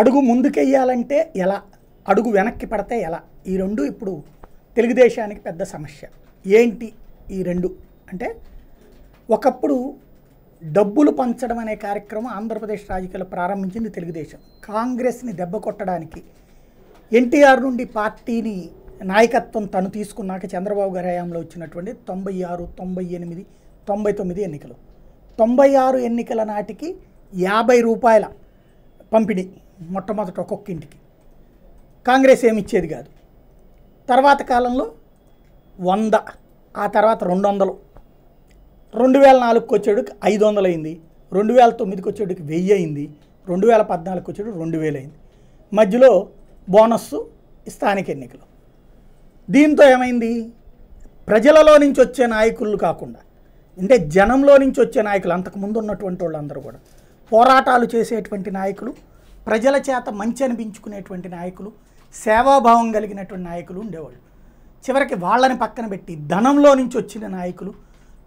అడుగు ముందుకెయ్యాలంటే ఎలా అడుగు వెనక్కి పడితే ఎలా ఈ రెండు ఇప్పుడు తెలుగుదేశానికి పెద్ద సమస్య ఏంటి ఈ రెండు అంటే ఒకప్పుడు డబ్బులు పంచడం అనే కార్యక్రమం ఆంధ్రప్రదేశ్ రాజకీయాలు ప్రారంభించింది తెలుగుదేశం కాంగ్రెస్ని దెబ్బ కొట్టడానికి ఎన్టీఆర్ నుండి పార్టీని నాయకత్వం తను తీసుకున్నాక చంద్రబాబు గారి హయాంలో వచ్చినటువంటి తొంభై ఆరు తొంభై ఎనిమిది తొంభై తొమ్మిది ఎన్నికలు తొంభై ఆరు ఎన్నికల నాటికి యాభై రూపాయల పంపిణీ మొట్టమొదట ఒక్కొక్క ఇంటికి కాంగ్రెస్ ఏమి ఇచ్చేది కాదు తర్వాత కాలంలో వంద ఆ తర్వాత రెండు వందలు రెండు వేల నాలుగుకి వచ్చేటికి ఐదు వందలు అయింది రెండు వేల తొమ్మిదికి వచ్చేటికి వెయ్యి అయింది రెండు వేల పద్నాలుగుకి వచ్చేటి రెండు వేలు అయింది మధ్యలో బోనస్సు స్థానిక ఎన్నికలు దీంతో ఏమైంది ప్రజలలో నుంచి వచ్చే నాయకులు కాకుండా అంటే జనంలో నుంచి వచ్చే నాయకులు అంతకుముందు ఉన్నటువంటి వాళ్ళందరూ కూడా పోరాటాలు చేసేటువంటి నాయకులు ప్రజల చేత మంచి అనిపించుకునేటువంటి నాయకులు సేవాభావం కలిగినటువంటి నాయకులు ఉండేవాళ్ళు చివరికి వాళ్ళని పక్కన పెట్టి ధనంలో నుంచి వచ్చిన నాయకులు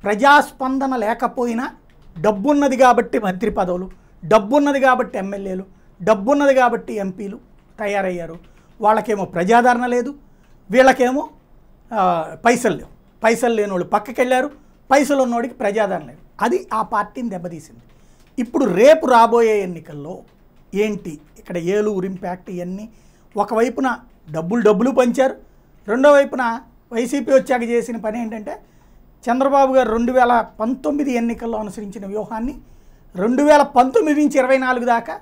ప్రజాస్పందన లేకపోయినా డబ్బున్నది కాబట్టి మంత్రి పదవులు డబ్బున్నది కాబట్టి ఎమ్మెల్యేలు డబ్బున్నది కాబట్టి ఎంపీలు తయారయ్యారు వాళ్ళకేమో ప్రజాదరణ లేదు వీళ్ళకేమో పైసలు లేవు పైసలు లేని వాళ్ళు పక్కకి వెళ్ళారు పైసలు ఉన్నోడికి ప్రజాదరణ లేదు అది ఆ పార్టీని దెబ్బతీసింది ఇప్పుడు రేపు రాబోయే ఎన్నికల్లో ఏంటి ఇక్కడ ఏలూరు ఇంపాక్ట్ ఇవన్నీ ఒకవైపున డబ్బులు డబ్బులు పంచారు రెండో వైపున వైసీపీ వచ్చాక చేసిన పని ఏంటంటే చంద్రబాబు గారు రెండు వేల పంతొమ్మిది ఎన్నికల్లో అనుసరించిన వ్యూహాన్ని రెండు వేల పంతొమ్మిది నుంచి ఇరవై నాలుగు దాకా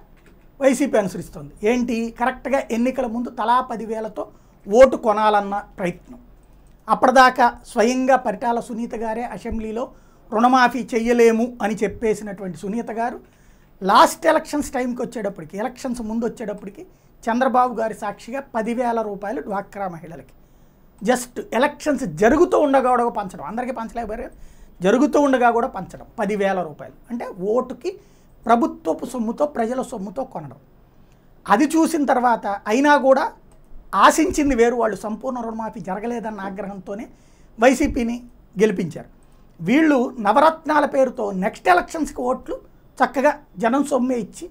వైసీపీ అనుసరిస్తుంది ఏంటి కరెక్ట్గా ఎన్నికల ముందు తలా పదివేలతో ఓటు కొనాలన్న ప్రయత్నం అప్పటిదాకా స్వయంగా పరిటాల సునీత గారే అసెంబ్లీలో రుణమాఫీ చెయ్యలేము అని చెప్పేసినటువంటి సునీత గారు లాస్ట్ ఎలక్షన్స్ టైంకి వచ్చేటప్పటికి ఎలక్షన్స్ ముందు వచ్చేటప్పటికి చంద్రబాబు గారి సాక్షిగా పదివేల రూపాయలు డ్వాక్రా మహిళలకి జస్ట్ ఎలక్షన్స్ జరుగుతూ ఉండగా కూడా పంచడం అందరికీ పంచలేకపోయారు జరుగుతూ ఉండగా కూడా పంచడం పదివేల రూపాయలు అంటే ఓటుకి ప్రభుత్వపు సొమ్ముతో ప్రజల సొమ్ముతో కొనడం అది చూసిన తర్వాత అయినా కూడా ఆశించింది వేరు వాళ్ళు సంపూర్ణ రుణమాఫీ జరగలేదన్న ఆగ్రహంతోనే వైసీపీని గెలిపించారు వీళ్ళు నవరత్నాల పేరుతో నెక్స్ట్ ఎలక్షన్స్కి ఓట్లు చక్కగా జనం సొమ్మే ఇచ్చి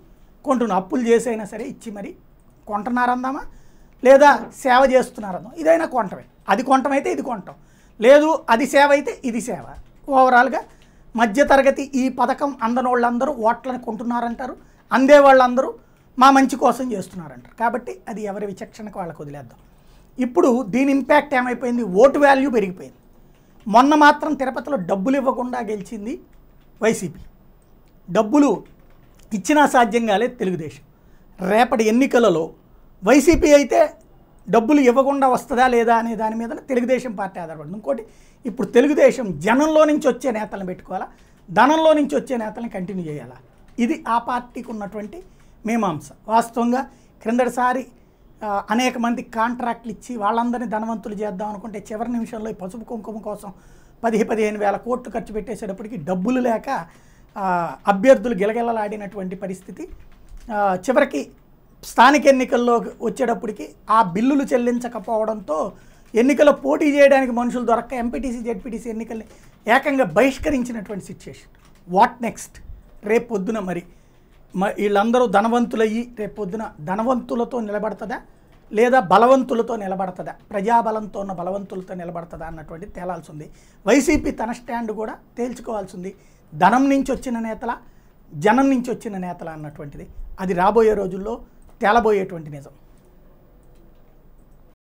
కొంటున్న అప్పులు చేసైనా సరే ఇచ్చి మరి కొంటున్నారందామా లేదా సేవ చేస్తున్నారందాం ఇదైనా కొంటమే అది కొంటమైతే ఇది కొంటాం లేదు అది సేవ అయితే ఇది సేవ ఓవరాల్గా మధ్యతరగతి ఈ పథకం అందని వాళ్ళందరూ ఓట్లను కొంటున్నారంటారు అందే వాళ్ళందరూ మా మంచి కోసం చేస్తున్నారంటారు కాబట్టి అది ఎవరి విచక్షణకు వాళ్ళకు వదిలేద్దాం ఇప్పుడు దీని ఇంపాక్ట్ ఏమైపోయింది ఓటు వాల్యూ పెరిగిపోయింది మొన్న మాత్రం తిరుపతిలో డబ్బులు ఇవ్వకుండా గెలిచింది వైసీపీ డబ్బులు ఇచ్చినా సాధ్యం కాలేదు తెలుగుదేశం రేపటి ఎన్నికలలో వైసీపీ అయితే డబ్బులు ఇవ్వకుండా వస్తుందా లేదా అనే దాని మీద తెలుగుదేశం పార్టీ ఆధారపడింది ఇంకోటి ఇప్పుడు తెలుగుదేశం జనంలో నుంచి వచ్చే నేతలను పెట్టుకోవాలా ధనంలో నుంచి వచ్చే నేతలను కంటిన్యూ చేయాలా ఇది ఆ పార్టీకి ఉన్నటువంటి మీమాంస వాస్తవంగా క్రిందటిసారి అనేక మంది కాంట్రాక్ట్లు ఇచ్చి వాళ్ళందరినీ ధనవంతులు చేద్దాం అనుకుంటే చివరి నిమిషంలో ఈ పసుపు కుంకుమ కోసం పది పదిహేను వేల కోట్లు ఖర్చు పెట్టేసేటప్పటికి డబ్బులు లేక అభ్యర్థులు గిలగిలలాడినటువంటి పరిస్థితి చివరికి స్థానిక ఎన్నికల్లో వచ్చేటప్పటికి ఆ బిల్లులు చెల్లించకపోవడంతో ఎన్నికల పోటీ చేయడానికి మనుషులు దొరక్క ఎంపీటీసీ జెడ్పీటీసీ ఎన్నికల్ని ఏకంగా బహిష్కరించినటువంటి సిచ్యుయేషన్ వాట్ నెక్స్ట్ రేపు పొద్దున మరి వీళ్ళందరూ ధనవంతులయ్యి రేపు పొద్దున ధనవంతులతో నిలబడుతుందా లేదా బలవంతులతో నిలబడుతుందా ప్రజాబలంతో ఉన్న బలవంతులతో నిలబడుతుందా అన్నటువంటి తేలాల్సి ఉంది వైసీపీ తన స్టాండ్ కూడా తేల్చుకోవాల్సి ఉంది ధనం నుంచి వచ్చిన నేతల జనం నుంచి వచ్చిన నేతల అన్నటువంటిది అది రాబోయే రోజుల్లో తేలబోయేటువంటి నిజం